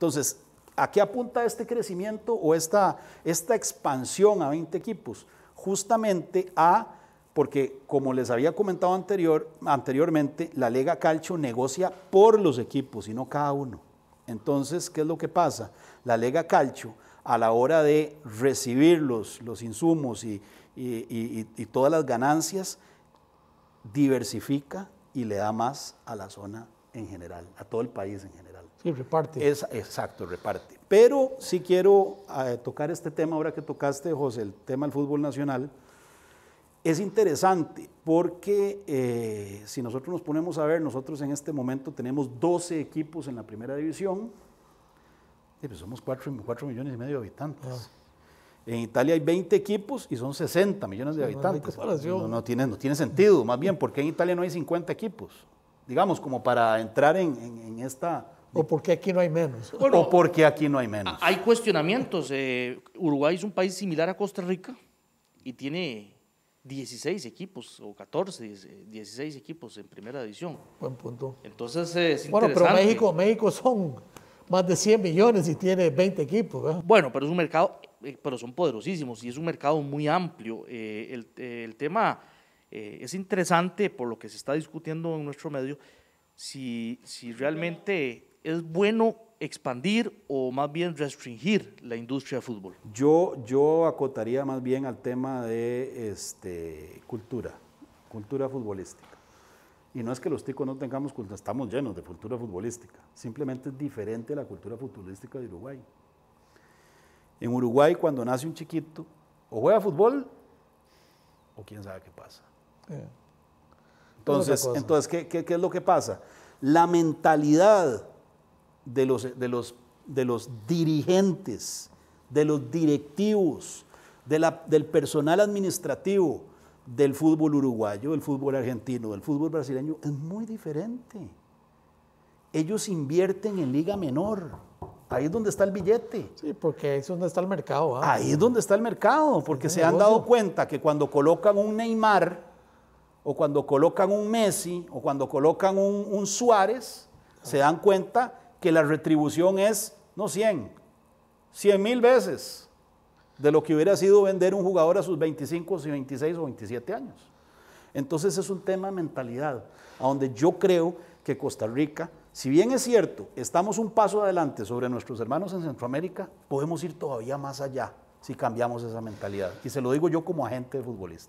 Entonces, ¿a qué apunta este crecimiento o esta, esta expansión a 20 equipos? Justamente a, porque como les había comentado anterior, anteriormente, la Lega Calcio negocia por los equipos y no cada uno. Entonces, ¿qué es lo que pasa? La Lega Calcio, a la hora de recibir los, los insumos y todas las ganancias, diversifica y le da más a la zona en general, a todo el país en general. Sí, reparte. Es, exacto, reparte. Pero sí quiero eh, tocar este tema ahora que tocaste, José, el tema del fútbol nacional. Es interesante porque eh, si nosotros nos ponemos a ver, nosotros en este momento tenemos 12 equipos en la primera división, pues somos 4, 4, millones y medio de habitantes. En Italia hay 20 equipos y son 60 millones de habitantes. No, tiene, no tiene sentido, más bien, porque en Italia no hay 50 equipos, digamos, como para entrar en, en esta o porque aquí no hay menos. o porque aquí no hay menos. Hay cuestionamientos. Eh, Uruguay es un país similar a Costa Rica y tiene 16 equipos o 14, 16 equipos en primera división. Buen punto. Entonces es Bueno, pero México, México son más de 100 millones y tiene 20 equipos. Bueno, pero es un mercado, eh, pero son poderosísimos y es un mercado muy amplio. Eh, el, tema es interesante por lo que se está discutiendo en nuestro medio. Si, si realmente es bueno expandir o más bien restringir la industria de fútbol? Yo, yo acotaría más bien al tema de este, cultura, cultura futbolística. Y no es que los ticos no tengamos cultura, estamos llenos de cultura futbolística. Simplemente es diferente la cultura futbolística de Uruguay. En Uruguay, cuando nace un chiquito, o juega fútbol, o quién sabe qué pasa. Entonces, entonces qué es lo que pasa? La mentalidad de los, de los, de los dirigentes, de los directivos, del personal administrativo del fútbol uruguayo, del fútbol argentino, del fútbol brasileño, es muy diferente. Ellos invierten en liga menor. Ahí es donde está el billete. Sí, porque ahí es donde está el mercado. Ahí es donde está el mercado, porque se han dado cuenta que cuando colocan un Neymar, o cuando colocan un Messi, o cuando colocan un, Suárez, se dan cuenta que la retribución es, no 100, 100 mil veces de lo que hubiera sido vender un jugador a sus 25, 26 o 27 años. Entonces es un tema de mentalidad, a donde yo creo que Costa Rica, si bien es cierto, estamos un paso adelante sobre nuestros hermanos en Centroamérica, podemos ir todavía más allá si cambiamos esa mentalidad. Y se lo digo yo como agente de futbolista.